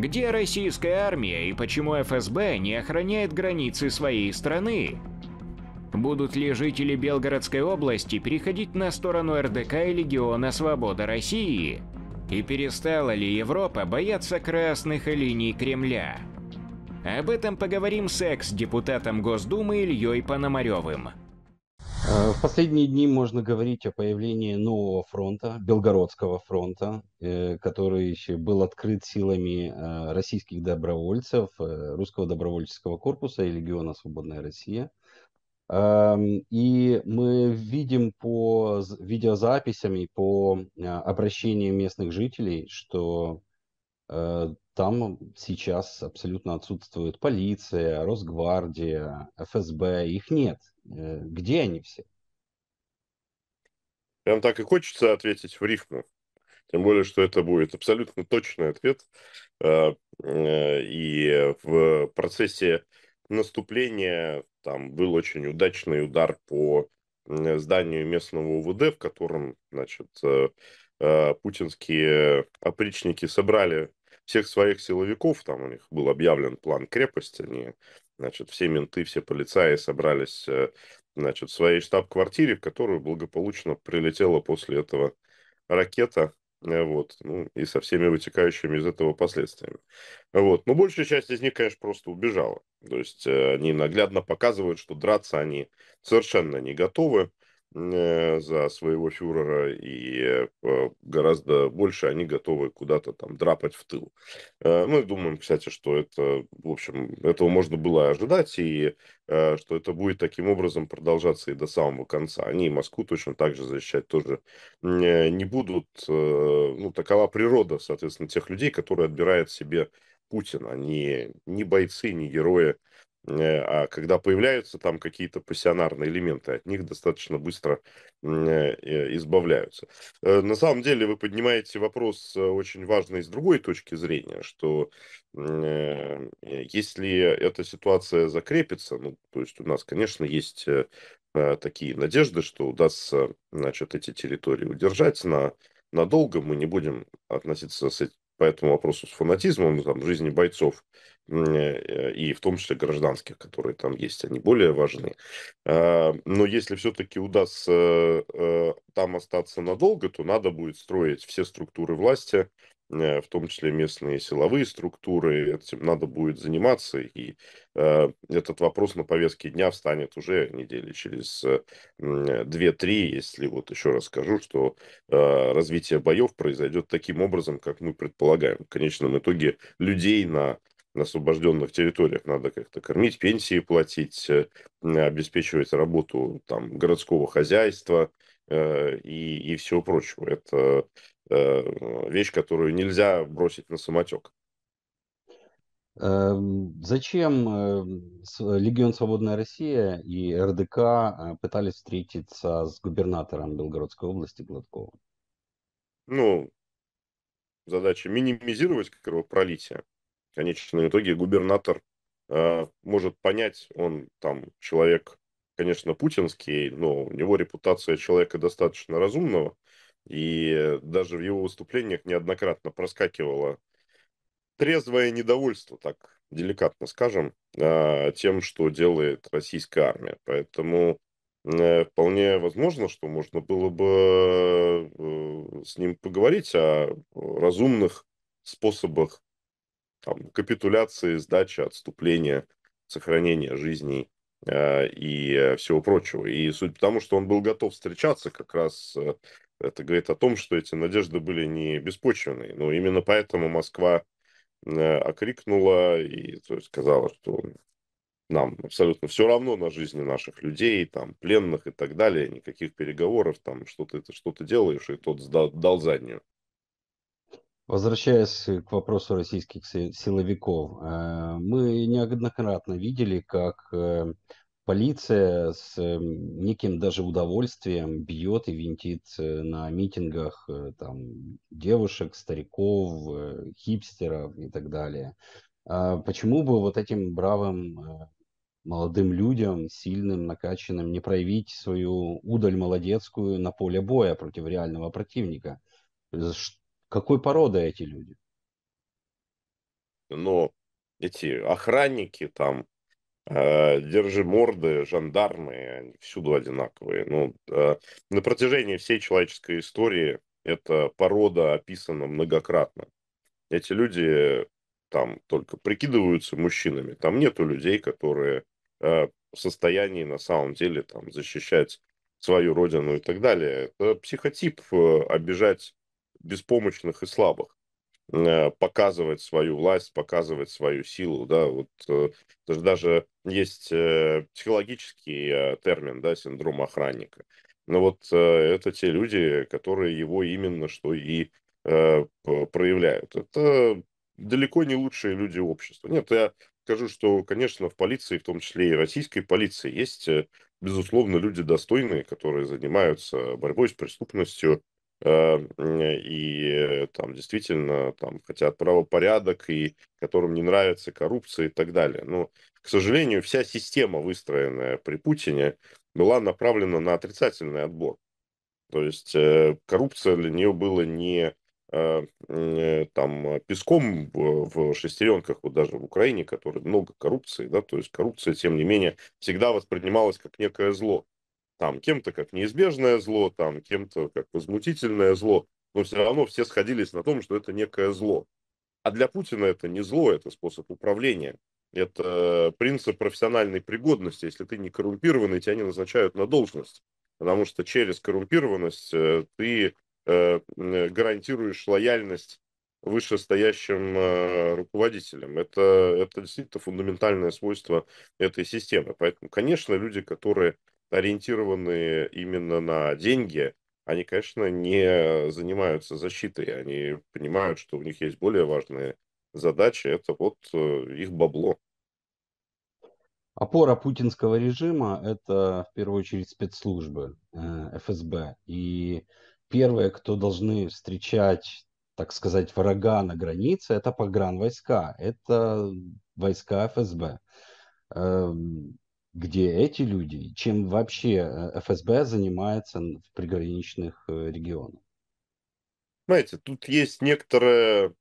Где российская армия и почему ФСБ не охраняет границы своей страны? Будут ли жители Белгородской области переходить на сторону РДК и Легиона Свобода России? И перестала ли Европа бояться красных линий Кремля? Об этом поговорим с экс-депутатом Госдумы Ильей Пономаревым. Э, в последние дни можно говорить о появлении нового фронта, Белгородского фронта, э, который был открыт силами э, российских добровольцев, Русского добровольческого корпуса и Легиона «Свободная Россия». Эм, и мы видим по видеозаписям и по обращениям местных жителей, что там сейчас абсолютно отсутствует полиция, Росгвардия, ФСБ, их нет. Э, где они все? Прям так и хочется ответить в рифму. Тем более, что это будет абсолютно точный ответ. А, э, и в процессе наступления там был очень удачный удар по э, зданию местного УВД, в котором, значит, путинские опричники собрали всех своих силовиков, там у них был объявлен план крепости, они, значит, все менты, все полицаи собрались, э, значит, в своей штаб-квартире, в которую благополучно прилетела после этого ракета, э, вот, ну, и со всеми вытекающими из этого последствиями. Вот, но большая часть из них, конечно, просто убежала. То есть э, они наглядно показывают, что драться они совершенно не готовы, Э, за своего фюрера, и э, гораздо больше они готовы куда-то там драпать в тыл. Э, мы думаем, кстати, что это, в общем, этого можно было ожидать, и что это будет таким образом продолжаться и до самого конца. Они Москву точно так же защищать тоже не будут. Ну, такова природа, соответственно, тех людей, которые отбирают себе Путин. Они не бойцы, не герои Э, а когда появляются там какие-то пассионарные элементы, от них достаточно быстро э, э, избавляются. На самом деле вы поднимаете вопрос очень важный с другой точки зрения, что если эта ситуация закрепится, ну, то есть у нас, конечно, есть такие надежды, что удастся, значит, эти территории удержать на надолго, мы не будем относиться с, по этому вопросу с фанатизмом, ну, там, жизни бойцов, э, и в том числе гражданских, которые там есть, они более важны. А, но если все-таки удастся э, там остаться надолго, то надо будет строить все структуры власти Э, в том числе местные силовые структуры, этим надо будет заниматься, и э, этот вопрос на повестке дня встанет уже недели через э, 2-3, если вот еще раз скажу, что э, развитие боев произойдет таким образом, как мы предполагаем. В конечном итоге людей на на освобожденных территориях надо как-то кормить, пенсии платить, э, обеспечивать работу там, городского хозяйства э, и, и всего прочего. Это Э, вещь, которую нельзя бросить на самотек. Эм, зачем эм, э, Легион Свободная Россия и РДК э, пытались встретиться с губернатором Белгородской области Гладковым? Ну, задача минимизировать кровопролитие. В конечном итоге губернатор э, может понять, он там человек, конечно, путинский, но у него репутация человека достаточно разумного – и даже в его выступлениях неоднократно проскакивало трезвое недовольство, так деликатно скажем, а, тем, что делает российская армия. Поэтому э, вполне возможно, что можно было бы э, с ним поговорить о разумных способах там, капитуляции, сдачи, отступления, сохранения жизней э, и всего прочего. И суть потому, что он был готов встречаться как раз это говорит о том, что эти надежды были не беспочвенные. Но именно поэтому Москва э, окрикнула и то есть, сказала, что нам абсолютно все равно на жизни наших людей, там, пленных и так далее, никаких переговоров, там, что ты, что ты делаешь, и тот сдал, дал заднюю. Возвращаясь к вопросу российских силовиков, э, мы неоднократно видели, как э, полиция с неким даже удовольствием бьет и винтит э, на митингах э, там, девушек, стариков, э, хипстеров и так далее. А почему бы вот этим бравым молодым людям, сильным, накачанным, не проявить свою удаль молодецкую на поле боя против реального противника? Какой породы эти люди? Но эти охранники там, Э, держи морды, жандармы, они всюду одинаковые. Ну, э, на протяжении всей человеческой истории эта порода описана многократно. Эти люди там только прикидываются мужчинами. Там нету людей, которые э, в состоянии на самом деле там защищать свою родину и так далее. Это психотип обижать беспомощных и слабых. Э, показывать свою власть, показывать свою силу, да, вот даже, э, даже есть э, психологический термин, да, синдром охранника. Но вот это те люди, которые его именно что и проявляют. Это далеко не лучшие люди общества. Нет, я скажу, что, конечно, в полиции, в том числе и российской полиции, есть, безусловно, люди достойные, которые занимаются борьбой с преступностью, Э, и э, там действительно там хотят правопорядок, и которым не нравится коррупция и так далее. Но, к сожалению, вся система, выстроенная при Путине, была направлена на отрицательный отбор. То есть э, коррупция для нее была не там песком в шестеренках, вот даже в Украине, который много коррупции, да, то есть коррупция, тем не менее, всегда воспринималась как некое зло там кем-то как неизбежное зло, там кем-то как возмутительное зло, но все равно все сходились на том, что это некое зло. А для Путина это не зло, это способ управления. Это принцип профессиональной пригодности. Если ты не коррумпированный, тебя не назначают на должность. Потому что через коррумпированность э, ты э, э, гарантируешь лояльность вышестоящим руководителям. Это, это действительно фундаментальное свойство этой системы. Поэтому, конечно, люди, которые ориентированные именно на деньги, они, конечно, не занимаются защитой. Они понимают, что у них есть более важные задачи. Это вот э, их бабло. Опора путинского режима – это в первую очередь спецслужбы э, ФСБ. И первые, кто должны встречать, так сказать, врага на границе, это погранвойска, это войска ФСБ. Эм, где эти люди, чем вообще э, ФСБ занимается в приграничных э, регионах. Знаете, тут есть некоторое, с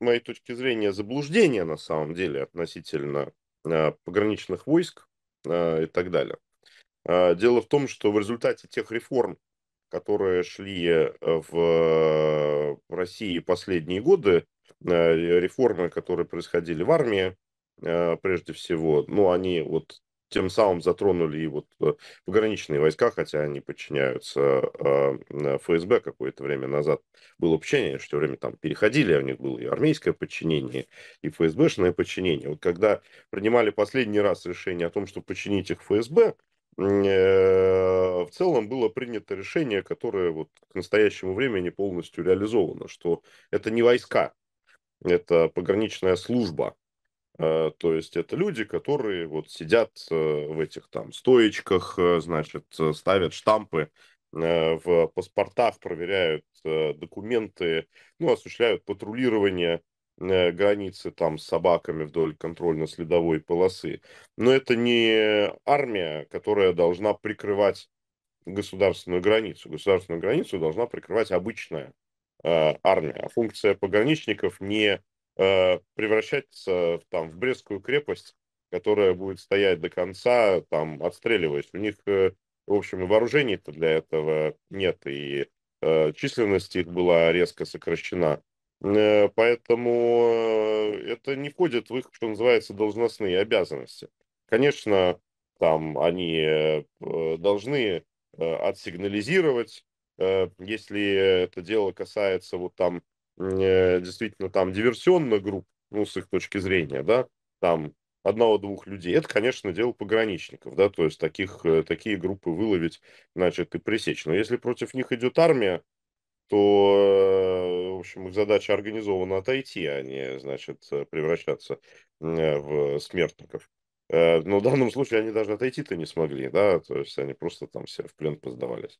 моей точки зрения, заблуждение на самом деле относительно э, пограничных войск и так далее. Дело в том, что в результате тех реформ, которые шли в России последние годы, реформы, которые происходили в армии, прежде всего, ну, они вот тем самым затронули и вот э, пограничные войска, хотя они подчиняются а, ФСБ какое-то время назад. Было общение, что время там переходили, у них было и армейское подчинение, и ФСБшное подчинение. Вот когда принимали последний раз решение о том, чтобы подчинить их ФСБ, э, в целом было принято решение, которое вот к настоящему времени полностью реализовано, что это не войска, это пограничная служба, Э, то есть это люди, которые вот сидят э, в этих там стоечках, э, значит, ставят штампы в паспортах, проверяют документы, ну, осуществляют патрулирование границы там с собаками вдоль контрольно-следовой полосы. Но это не армия, которая должна прикрывать государственную границу. Государственную границу должна прикрывать обычная э, армия. А функция пограничников не Э, превращаться там, в Брестскую крепость, которая будет стоять до конца, там, отстреливаясь. У них, э, в общем, и вооружений-то для этого нет, и э, численность их была резко сокращена. Поэтому это не входит в их, что называется, должностные обязанности. Конечно, там они должны отсигнализировать, если это дело касается вот там Э, действительно там диверсионных групп, ну, с их точки зрения, да, там одного-двух людей, это, конечно, дело пограничников, да, то есть таких, э, такие группы выловить, значит, и пресечь. Но если против них идет армия, то, э, в общем, их задача организованно отойти, а не, значит, превращаться в смертников. Но в данном случае они даже отойти-то не смогли, да, то есть они просто там все в плен поздавались.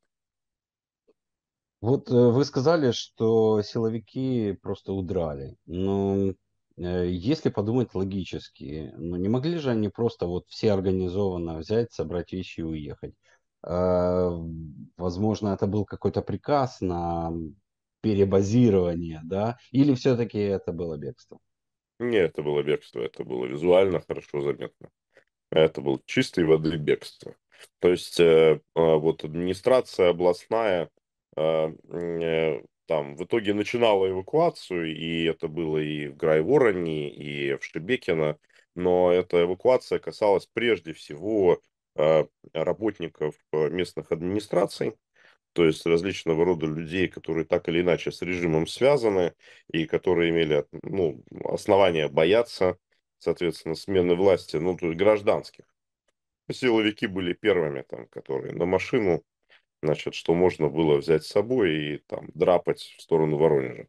Вот э, вы сказали, что силовики просто удрали. Но э, если подумать логически, ну не могли же они просто вот все организованно взять, собрать вещи и уехать? А, возможно, это был какой-то приказ на перебазирование, да? Или все-таки это было бегство? Нет, это было бегство, это было визуально хорошо заметно. Это был чистый воды бегство. То есть э, а, вот администрация областная а, э, там в итоге начинала эвакуацию, и это было и в Грайвороне, и в Шебекино, но эта эвакуация касалась прежде всего а, работников э, местных администраций, то есть различного рода людей, которые так или иначе с режимом связаны и которые имели ну, основания бояться, соответственно, смены власти, ну, то есть гражданских. Силовики были первыми, там, которые на машину значит, что можно было взять с собой и там драпать в сторону Воронежа.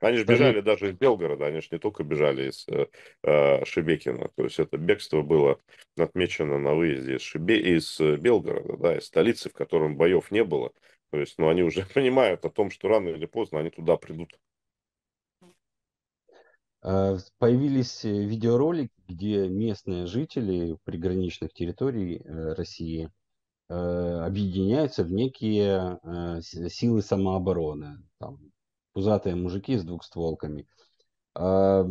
Они же бежали даже из Белгорода, они же не только бежали из э, э, Шебекина. То есть это бегство было отмечено на выезде из, Шебе... из э, Белгорода, да, из столицы, в котором боев не было. То есть, ну, они уже понимают о том, что рано или поздно они туда придут. А, появились э, видеоролики, где местные жители приграничных территорий России Э, объединяются в некие э, силы самообороны. Там, пузатые мужики с двухстволками. А,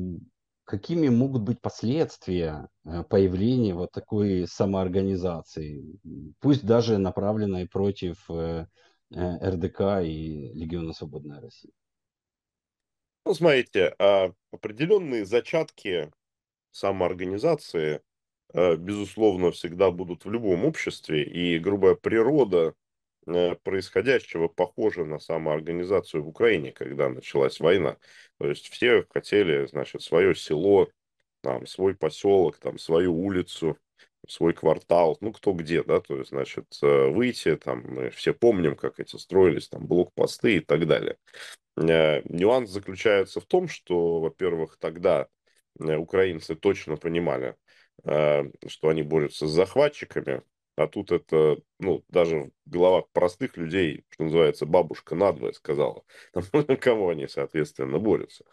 какими могут быть последствия э, появления вот такой самоорганизации, пусть даже направленной против РДК и Легиона Свободной России? Ну, смотрите, а, определенные зачатки самоорганизации – Э, безусловно, всегда будут в любом обществе, и грубая природа э, происходящего похожа на самоорганизацию в Украине, когда началась война. То есть все хотели, значит, свое село, там, свой поселок, там, свою улицу, свой квартал, ну, кто где, да, то есть, значит, э, выйти, там, мы все помним, как эти строились, там, блокпосты и так далее. Нюанс заключается в том, что, во-первых, тогда украинцы точно понимали, а, что они борются с захватчиками, а тут это, ну, даже в головах простых людей, что называется, бабушка надвое сказала, кого они, соответственно, борются.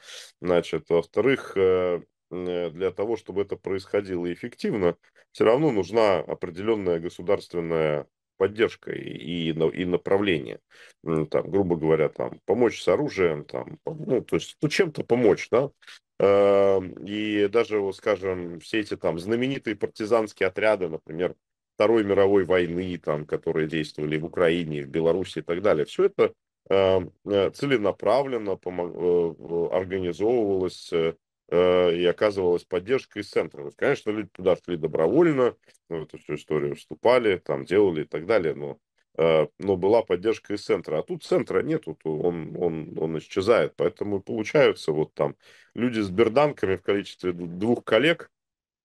Значит, во-вторых, э, э, для того, чтобы это происходило эффективно, все равно нужна определенная государственная поддержкой и, и направление. Там, грубо говоря, там, помочь с оружием, там, ну, то есть ну, чем-то помочь, да, эм, и даже, вот, скажем, все эти там знаменитые партизанские отряды, например, Второй мировой войны, там, которые действовали в Украине, в Беларуси и так далее, все это эм, э, целенаправленно помог, э, организовывалось э, Э, и оказывалась поддержка из центра. Конечно, люди туда шли добровольно, в эту всю историю вступали, там делали и так далее, но э, но была поддержка из центра. А тут центра нет, тут он, он, он исчезает. Поэтому получаются вот там люди с берданками в количестве двух коллег,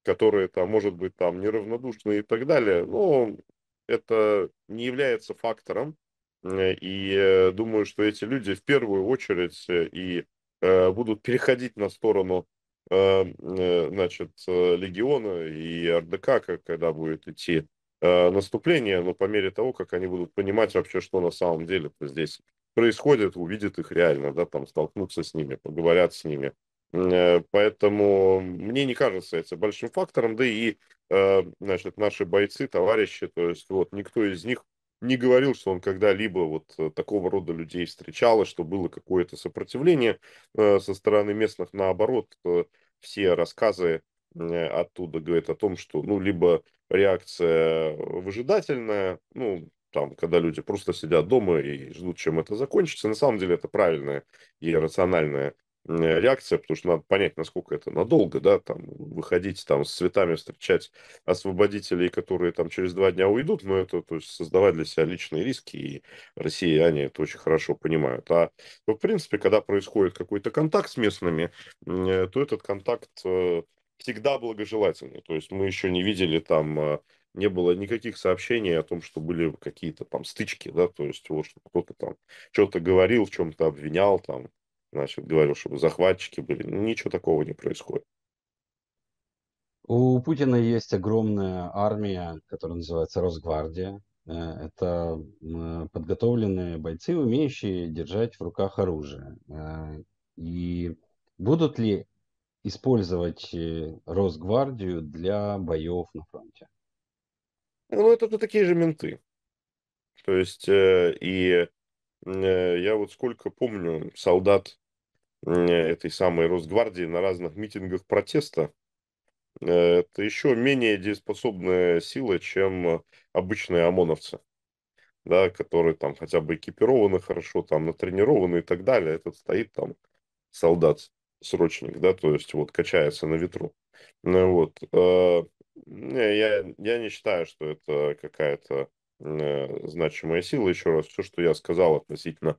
которые там, может быть, там неравнодушны и так далее. Но это не является фактором. Э, и думаю, что эти люди в первую очередь и будут переходить на сторону а, э, значит, э, легиона и РДК, когда будет идти а, наступление, но по мере того, как они будут понимать вообще, что на самом деле здесь происходит, увидят их реально, да, там столкнуться с ними, поговорят с ними. Э, поэтому мне не кажется это большим фактором, да и а, значит, наши бойцы, товарищи, то есть вот никто из них не говорил, что он когда-либо вот э, такого рода людей встречал, и что было какое-то сопротивление э, со стороны местных. Наоборот, э, все рассказы оттуда говорят о том, что, ну, либо реакция выжидательная, ну, там, когда люди просто сидят дома и ждут, чем это закончится. На самом деле это правильная и рациональная Э, реакция, потому что надо понять, насколько это надолго, да, там, выходить там с цветами встречать освободителей, которые там через два дня уйдут, но это, то есть, создавать для себя личные риски, и россияне это очень хорошо понимают. А, ну, в принципе, когда происходит какой-то контакт с местными, э, то этот контакт э, всегда благожелательный, то есть, мы еще не видели там не было никаких сообщений о том, что были какие-то там стычки, да, то есть вот что кто-то там что-то говорил, в чем-то обвинял, там значит, говорил, чтобы захватчики были. Ну, ничего такого не происходит. У Путина есть огромная армия, которая называется Росгвардия. Э, это э, подготовленные бойцы, умеющие держать в руках оружие. Э, и будут ли использовать Росгвардию для боев на фронте? Ну, это, это такие же менты. То есть, и Э, я вот сколько помню солдат этой самой Росгвардии на разных митингах протеста, э, это еще менее дееспособная сила, чем обычные ОМОНовцы, да, которые там хотя бы экипированы хорошо, там натренированы и так далее. Этот стоит там солдат, срочник, да, то есть вот качается на ветру. Ну, вот. Э, я, я не считаю, что это какая-то Э, значимая сила. Еще раз, все, что я сказал относительно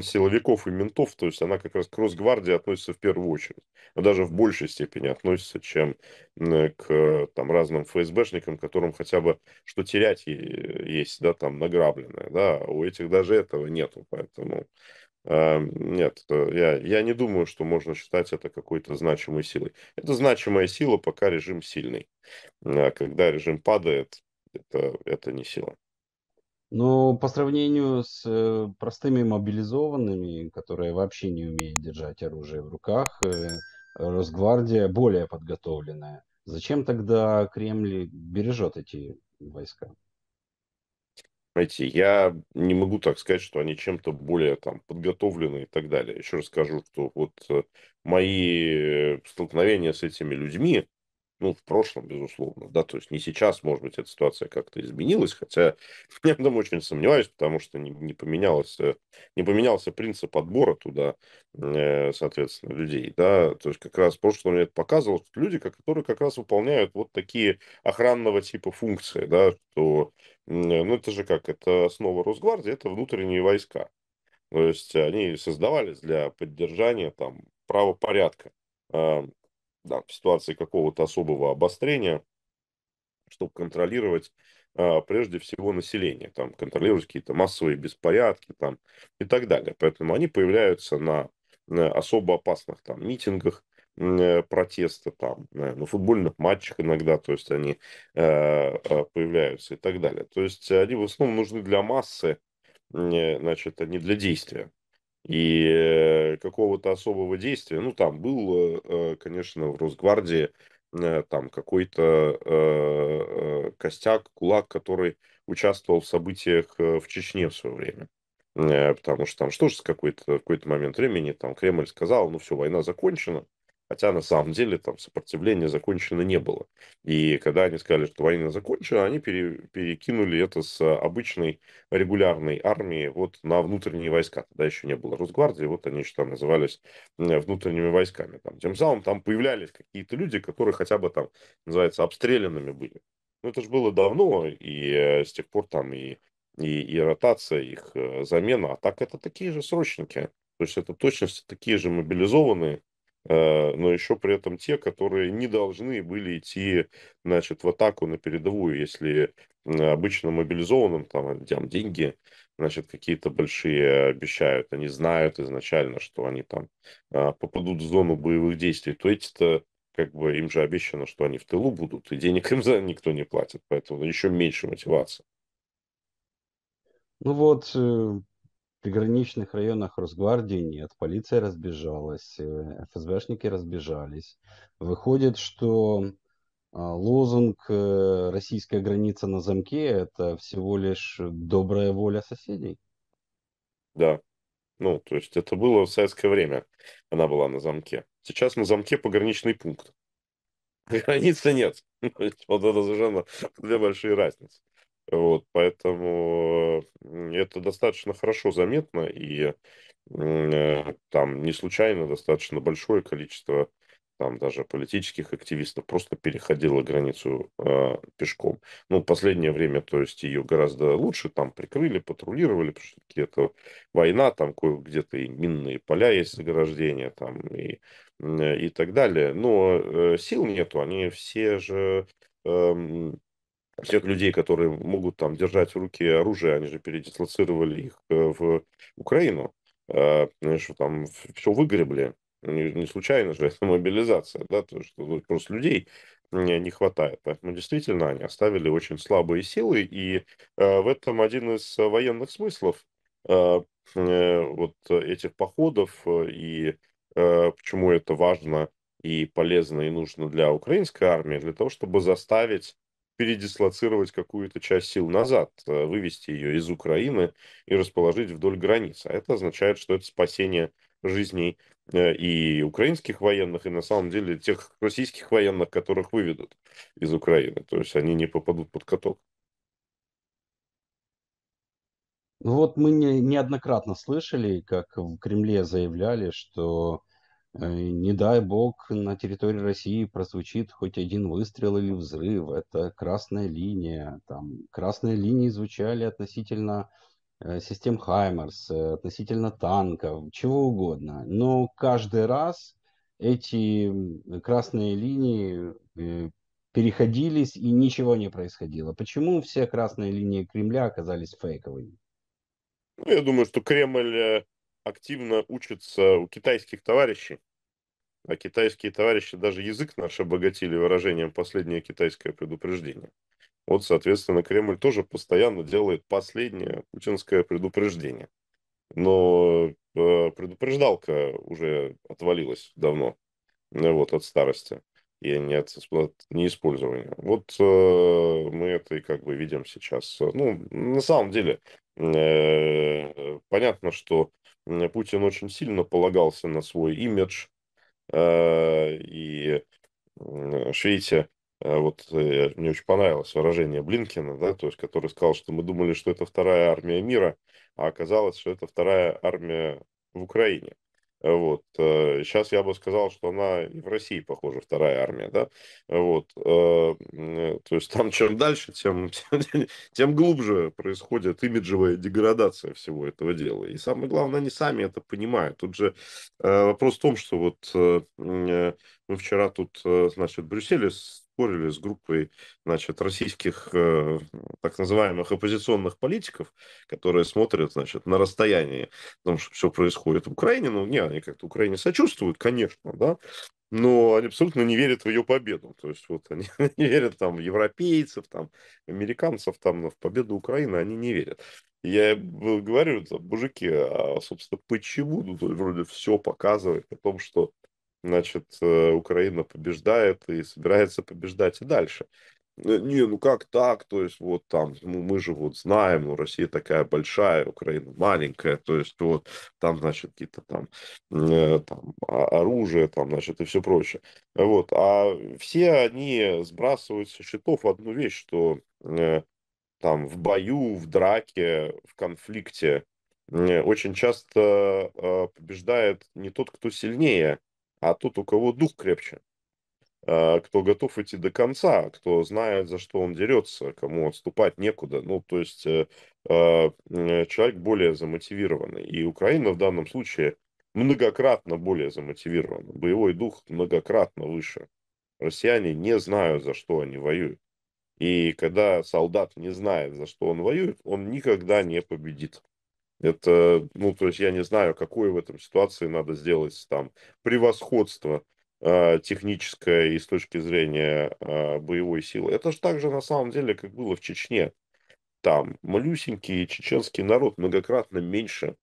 силовиков и ментов, то есть она как раз к Росгвардии относится в первую очередь, но даже в большей степени относится, чем к э, там, разным ФСБшникам, которым хотя бы что терять есть, да, там награбленное, да, а у этих даже этого нету, поэтому а, нет, я, я не думаю, что можно считать это какой-то значимой силой. Это значимая сила, пока режим сильный. А когда режим падает, это, это не сила. Ну, по сравнению с э, простыми мобилизованными, которые вообще не умеют держать оружие в руках, э, Росгвардия более подготовленная. Зачем тогда Кремль бережет эти войска? Знаете, я не могу так сказать, что они чем-то более там подготовлены и так далее. Еще раз скажу, что вот э, мои столкновения с этими людьми, ну, в прошлом, безусловно, да, то есть не сейчас, может быть, эта ситуация как-то изменилась, хотя я в очень сомневаюсь, потому что не, не, поменялось, э, не поменялся принцип отбора туда, э, соответственно, людей, да, то есть как раз в прошлом мне это показывало, что люди, которые как раз выполняют вот такие охранного типа функции, да, что, э, ну, это же как, это основа Росгвардии, это внутренние войска, то есть они создавались для поддержания там правопорядка, а, да, в ситуации какого-то особого обострения, чтобы контролировать а, прежде всего население, там контролировать какие-то массовые беспорядки там, и так далее. Поэтому они появляются на особо опасных там митингах, э, протеста там, э, на футбольных матчах иногда, то есть они э, появляются и так далее. То есть они в основном нужны для массы, значит, а не для действия и э, какого-то особого действия. Ну, там был, э, э, конечно, в Росгвардии там какой-то костяк, кулак, который участвовал в событиях в Чечне в свое время. Потому что там что же с какой-то какой момент времени там Кремль сказал, ну все, война закончена, Хотя на самом деле там сопротивление закончено не было. И когда они сказали, что война закончена, они пере, перекинули это с обычной регулярной армии вот на внутренние войска. Тогда еще не было Росгвардии, вот они что назывались э, внутренними войсками. Там, тем самым там появлялись какие-то люди, которые хотя бы там, называется, обстрелянными были. Ну это же было давно, и э, с тех пор там и, и, и ротация, их э, замена. А так это такие же срочники. То есть это точности такие же мобилизованные, Э, но еще при этом те, которые не должны были идти значит, в атаку на передовую, если обычно мобилизованным там, там деньги значит, какие-то большие обещают, они знают изначально, что они там а, попадут в зону боевых действий, то эти-то как бы им же обещано, что они в тылу будут, и денег им за никто не платит, поэтому еще меньше мотивации. Ну вот, э, приграничных районах Росгвардии нет, полиция разбежалась, э, ФСБшники разбежались. Выходит, что а, лозунг э, «Российская граница на замке» – это всего лишь добрая воля соседей. Да. Ну, то есть это было в советское время. Она была на замке. Сейчас на замке пограничный пункт. Границы нет. Вот это совершенно две большие разницы. Вот, поэтому это достаточно хорошо заметно, и э, там не случайно достаточно большое количество там даже политических активистов просто переходило границу э, пешком. Ну, последнее время, то есть ее гораздо лучше там прикрыли, патрулировали, потому что это война, там где-то и минные поля есть заграждения, там и, э, и так далее. Но э, сил нету, они все же э, тех людей, которые могут там держать в руке оружие, они же передислоцировали их э, в Украину, знаешь, э, там все выгребли. Не случайно же это мобилизация, да, то, что просто людей не хватает. Поэтому действительно они оставили очень слабые силы, и э, в этом один из военных смыслов вот этих походов и почему это важно и полезно и нужно для украинской армии, для того, чтобы заставить передислоцировать какую-то часть сил назад, э, вывести ее из Украины и расположить вдоль границы. А это означает, что это спасение жизней э, и украинских военных, и на самом деле тех российских военных, которых выведут из Украины. То есть они не попадут под каток. Ну вот мы не, неоднократно слышали, как в Кремле заявляли, что Э, не дай бог, на территории России прозвучит хоть один выстрел или взрыв. Это красная линия. Там красные линии звучали относительно э, систем Хаймерс, э, относительно танков, чего угодно. Но каждый раз эти красные линии переходились и ничего не происходило. Почему все красные линии Кремля оказались фейковыми? Ну, я думаю, что Кремль активно учатся у китайских товарищей. А китайские товарищи даже язык наш обогатили выражением «последнее китайское предупреждение». Вот, соответственно, Кремль тоже постоянно делает последнее путинское предупреждение. Но э, предупреждалка уже отвалилась давно, э, вот, от старости и не от неиспользования. Вот э, мы это и как бы видим сейчас. Ну, на самом деле, Э, понятно, что Путин очень сильно полагался на свой имидж, э, и Швейте, э, вот мне очень понравилось выражение Блинкина, да, то есть, который сказал, что мы думали, что это вторая армия мира, а оказалось, что это вторая армия в Украине. Вот. Сейчас э, я бы сказал, что она и в России, похоже, вторая армия, да? Вот. Э, то есть там чем дальше, тем, тем, глубже происходит имиджевая деградация всего этого дела. И самое главное, они сами это понимают. Тут же э, вопрос в том, что вот мы вчера тут, значит, в Брюсселе спорили с группой значит, российских э, так называемых оппозиционных политиков, которые смотрят значит, на расстоянии, потому что все происходит в Украине. Ну, не, они как-то Украине сочувствуют, конечно, да, но они абсолютно не верят в ее победу. То есть вот они не верят там в европейцев, там, американцев, там, в победу Украины они не верят. Я говорю, там, мужики, а, собственно, почему? Ну, вроде все показывает о том, что значит, э, Украина побеждает и собирается побеждать и дальше. Э, не, ну как так, то есть вот там, ну мы же вот знаем, ну Россия такая большая, Украина маленькая, то есть вот там, значит, какие-то там, э, там оружие, там, значит, и все прочее. Вот, а все они сбрасывают со счетов одну вещь, что э, там в бою, в драке, в конфликте э, очень часто э, побеждает не тот, кто сильнее, а тот, у кого дух крепче, а, кто готов идти до конца, кто знает, за что он дерется, кому отступать некуда. Ну, то есть э, а, человек более замотивированный. И Украина в данном случае многократно более замотивирована. Боевой дух многократно выше. Россияне не знают, за что они воюют. И когда солдат не знает, за что он воюет, он никогда не победит. Это, ну, то есть я не знаю, какое в этом ситуации надо сделать там превосходство э, техническое и с точки зрения э, боевой силы. Это же так же на самом деле, как было в Чечне. Там малюсенький чеченский народ многократно меньше,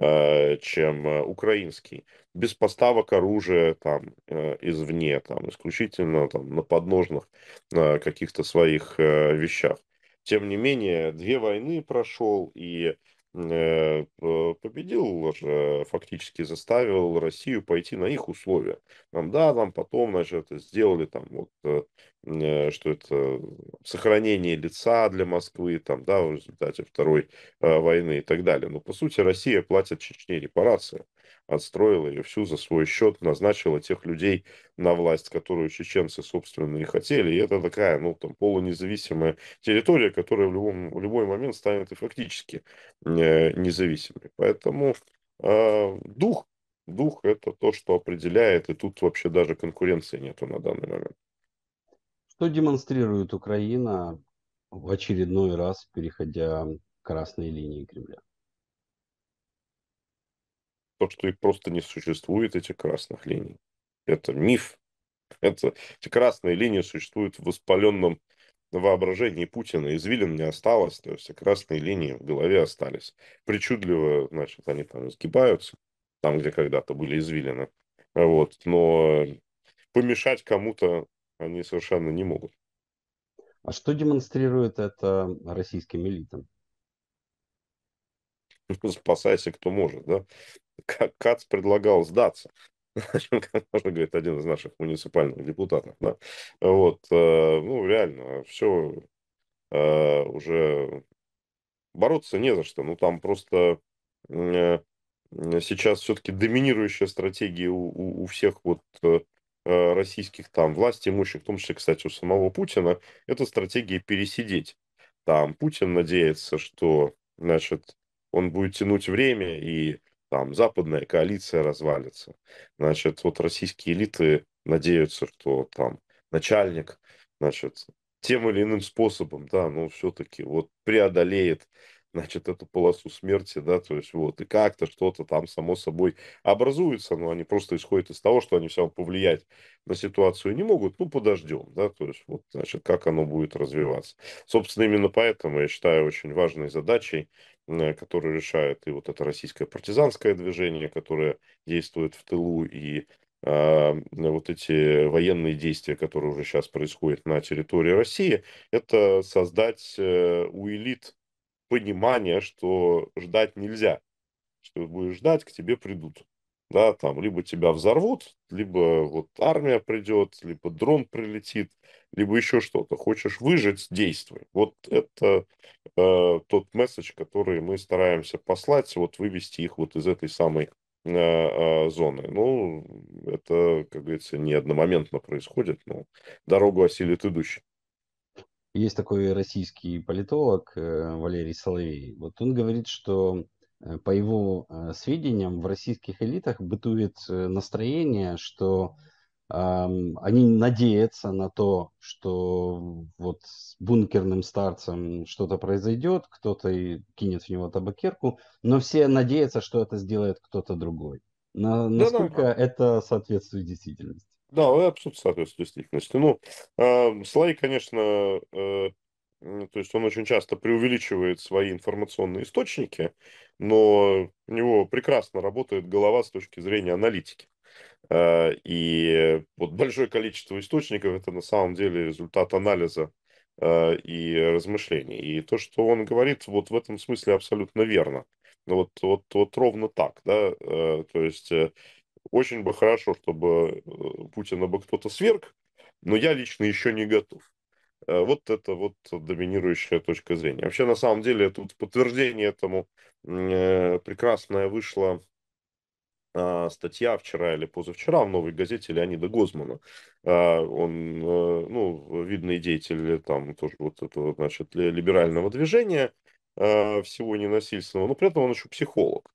э, чем украинский. Без поставок оружия там э, извне, там исключительно там на подножных э, каких-то своих э, вещах. Тем не менее, две войны прошел и Э, победил, фактически заставил Россию пойти на их условия. Там, да, там потом, значит, сделали там вот, э, э, что это сохранение лица для Москвы, там, да, в результате Второй войны и так далее. Но, по сути, Россия платит Чечне репарации отстроила ее всю за свой счет, назначила тех людей на власть, которую чеченцы, собственно, и хотели. И это такая, ну, там, полунезависимая территория, которая в, любом, в любой момент станет и фактически э, независимой. Поэтому э, дух, дух – это то, что определяет, и тут вообще даже конкуренции нету на данный момент. Что демонстрирует Украина в очередной раз, переходя красные линии Кремля? то, что их просто не существует, этих красных линий. Это миф. Это, эти красные линии существуют в воспаленном воображении Путина. Извилин не осталось, то есть красные линии в голове остались. Причудливо, значит, они там сгибаются, там, где когда-то были извилины. Вот. Но помешать кому-то они совершенно не могут. А что демонстрирует это российским элитам? спасайся, кто может, да. Кац предлагал сдаться. Как можно говорить один из наших муниципальных депутатов. Да? Вот, э, ну, реально, все э, уже бороться не за что. Ну, там просто э, сейчас все-таки доминирующая стратегия у, у, у всех вот российских там власть имущих, в том числе, кстати, у самого Путина, это стратегия пересидеть. Там Путин надеется, что, значит, он будет тянуть время и там западная коалиция развалится. Значит, вот российские элиты надеются, что там начальник, значит, тем или иным способом, да, ну, все-таки вот преодолеет значит, эту полосу смерти, да, то есть вот, и как-то что-то там само собой образуется, но они просто исходят из того, что они все равно повлиять на ситуацию не могут, ну, подождем, да, то есть вот, значит, как оно будет развиваться. Собственно, именно поэтому я считаю очень важной задачей э, которую решает и вот это российское партизанское движение, которое действует в тылу, и а, вот эти военные действия, которые уже сейчас происходят на территории России, это создать э, у элит понимание, что ждать нельзя. Что будешь ждать, к тебе придут. Да, там либо тебя взорвут, либо вот армия придет, либо дрон прилетит, либо еще что-то. Хочешь выжить, действуй. Вот это э, тот месседж, который мы стараемся послать, вот вывести их вот из этой самой э, э, зоны. Ну, это, как говорится, не одномоментно происходит, но дорогу осилит идущий. Есть такой российский политолог э, Валерий Соловей. Вот он говорит, что э, по его э, сведениям в российских элитах бытует настроение, что они надеются на то, что вот с бункерным старцем что-то произойдет, кто-то кинет в него табакерку, но все надеются, что это сделает кто-то другой. На, насколько да, да. это соответствует действительности? Да, вы абсолютно соответствует действительности. Ну, э, а, Слай, конечно, э, то есть он очень часто преувеличивает свои информационные источники, но у него прекрасно работает голова с точки зрения аналитики. Э, и вот большое количество источников – это на самом деле результат анализа э, и размышлений. И то, что он говорит, вот в этом смысле абсолютно верно. Вот, вот, вот ровно так, да, э, то есть э, очень бы хорошо, чтобы э, Путина бы кто-то сверг, но я лично еще не готов. Э, вот это вот доминирующая точка зрения. Вообще, на самом деле, тут подтверждение этому э, прекрасная вышла а, статья вчера или позавчера в «Новой газете» Леонида Гозмана. А, он, ну, видный деятель там тоже вот этого, значит, либерального движения, а, всего ненасильственного, но при этом он еще психолог.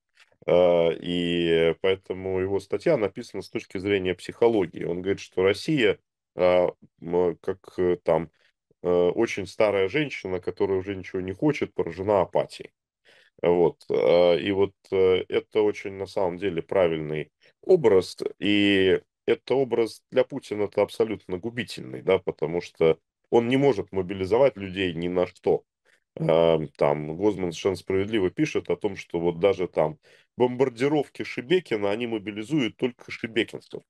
А, и поэтому его статья написана с точки зрения психологии. Он говорит, что Россия а, как э, там э, очень старая женщина, которая уже ничего не хочет, поражена апатией. Вот. А, и вот э, это очень на самом деле правильный образ. И это образ для Путина это абсолютно губительный, да, потому что он не может мобилизовать людей ни на что. Эм, там Гозман совершенно справедливо пишет о том, что вот даже там бомбардировки Шибекина, они мобилизуют только Шибекинцев.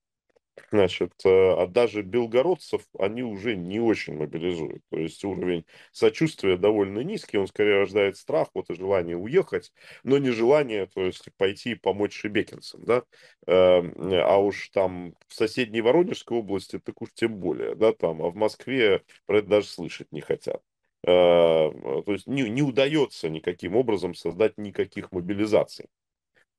Значит, э, а даже белгородцев они уже не очень мобилизуют. То есть уровень сочувствия довольно низкий, он скорее рождает страх, вот и желание уехать, но не желание, то есть пойти и помочь Шибекинцам, да. Эм, а уж там в соседней Воронежской области так уж тем более, да, там, а в Москве про это даже слышать не хотят. А, то есть не, не удается никаким образом создать никаких мобилизаций.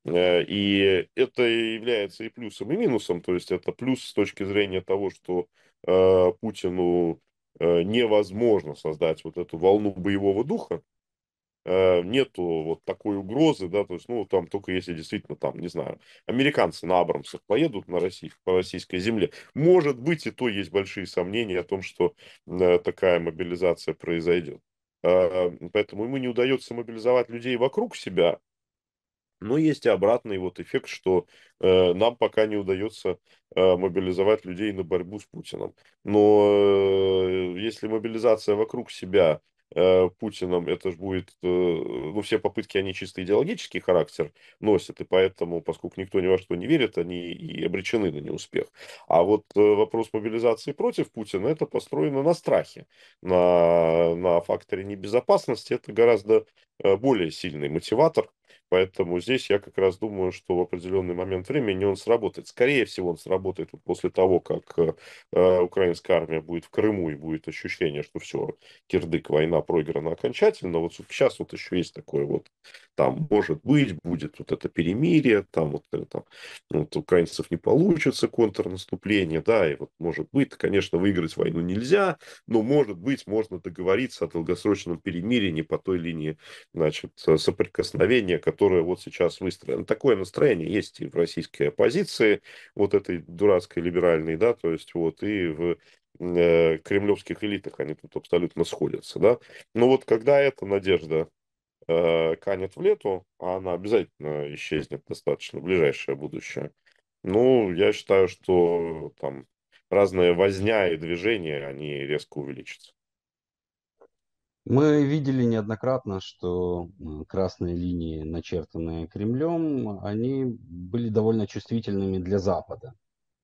Э, и это является и плюсом, и минусом. То есть это плюс с точки зрения того, что э, Путину э, невозможно создать вот эту волну боевого духа, Э, нету вот такой угрозы, да, то есть, ну, там только если действительно там, не знаю, американцы на Абрамсах поедут на Россию, по российской земле, может быть, и то есть большие сомнения о том, что э, такая мобилизация произойдет. А, поэтому ему не удается мобилизовать людей вокруг себя, но есть и обратный вот эффект, что э, нам пока не удается э, мобилизовать людей на борьбу с Путиным. Но э, если мобилизация вокруг себя Э, Путиным, это же будет, э, ну, все попытки, они чисто идеологический характер носят, и поэтому, поскольку никто ни во что не верит, они и обречены на неуспех. А вот э, вопрос мобилизации против Путина, это построено на страхе, на, на факторе небезопасности, это гораздо более сильный мотиватор, Поэтому здесь я как раз думаю, что в определенный момент времени он сработает. Скорее всего, он сработает после того, как э, э, украинская армия будет в Крыму и будет ощущение, что все, кирдык, война проиграна окончательно. Вот сейчас вот еще есть такое вот, там, может быть, будет вот это перемирие, там вот, там, вот украинцев не получится контрнаступление, да, и вот может быть, конечно, выиграть войну нельзя, но может быть, можно договориться о долгосрочном перемирии не по той линии, значит, соприкосновения, которая которая вот сейчас выстроена. Такое настроение есть и в российской оппозиции, вот этой дурацкой либеральной, да, то есть вот и в э, кремлевских элитах они тут абсолютно сходятся, да. Но вот когда эта надежда э, канет в лету, а она обязательно исчезнет достаточно в ближайшее будущее, ну, я считаю, что там разная возня и движение, они резко увеличатся. Мы видели неоднократно, что красные линии, начертанные Кремлем, они были довольно чувствительными для Запада.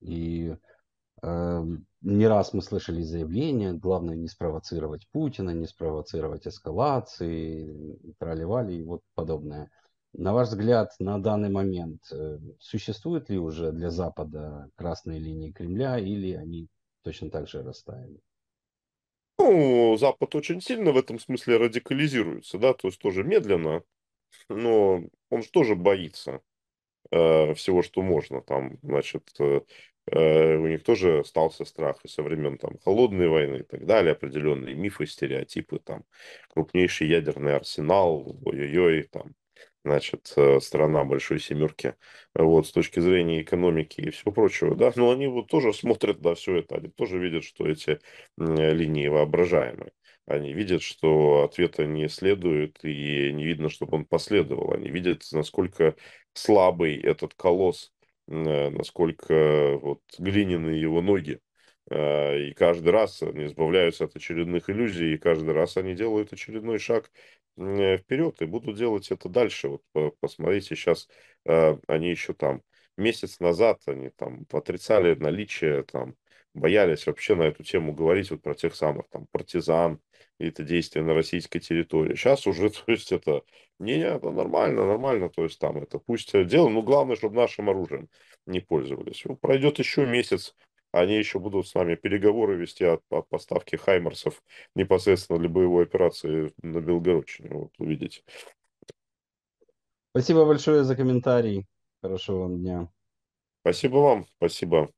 И э, не раз мы слышали заявления, главное не спровоцировать Путина, не спровоцировать эскалации, проливали и вот подобное. На ваш взгляд, на данный момент э, существуют ли уже для Запада красные линии Кремля или они точно так же растаяли? Ну, Запад очень сильно в этом смысле радикализируется, да, то есть тоже медленно, но он же тоже боится э, всего, что можно. Там, значит, э, э, у них тоже остался страх и со времен там холодной войны и так далее, определенные мифы, стереотипы, там крупнейший ядерный арсенал, ой-ой-ой, там значит, э, страна большой семерки, вот, с точки зрения экономики и всего прочего, да, но они вот тоже смотрят на все это, они тоже видят, что эти линии воображаемые. Они видят, что ответа не следует, и не видно, чтобы он последовал. Они видят, насколько слабый этот колосс, э, насколько вот глиняные его ноги. Э, и каждый раз они избавляются от очередных иллюзий, и каждый раз они делают очередной шаг Э, вперед и буду делать это дальше. Вот посмотрите, сейчас э, они еще там месяц назад они там отрицали наличие, там боялись вообще на эту тему говорить, вот про тех самых там партизан и это действия на российской территории. Сейчас уже, то есть это, не, не, это нормально, нормально, то есть там это пусть дело, но ну, главное, чтобы нашим оружием не пользовались. Ну, пройдет еще месяц, они еще будут с нами переговоры вести о, о поставке хаймерсов непосредственно для боевой операции на Белгородчине. Вот увидите. Спасибо большое за комментарий. Хорошего вам дня. Спасибо вам. Спасибо.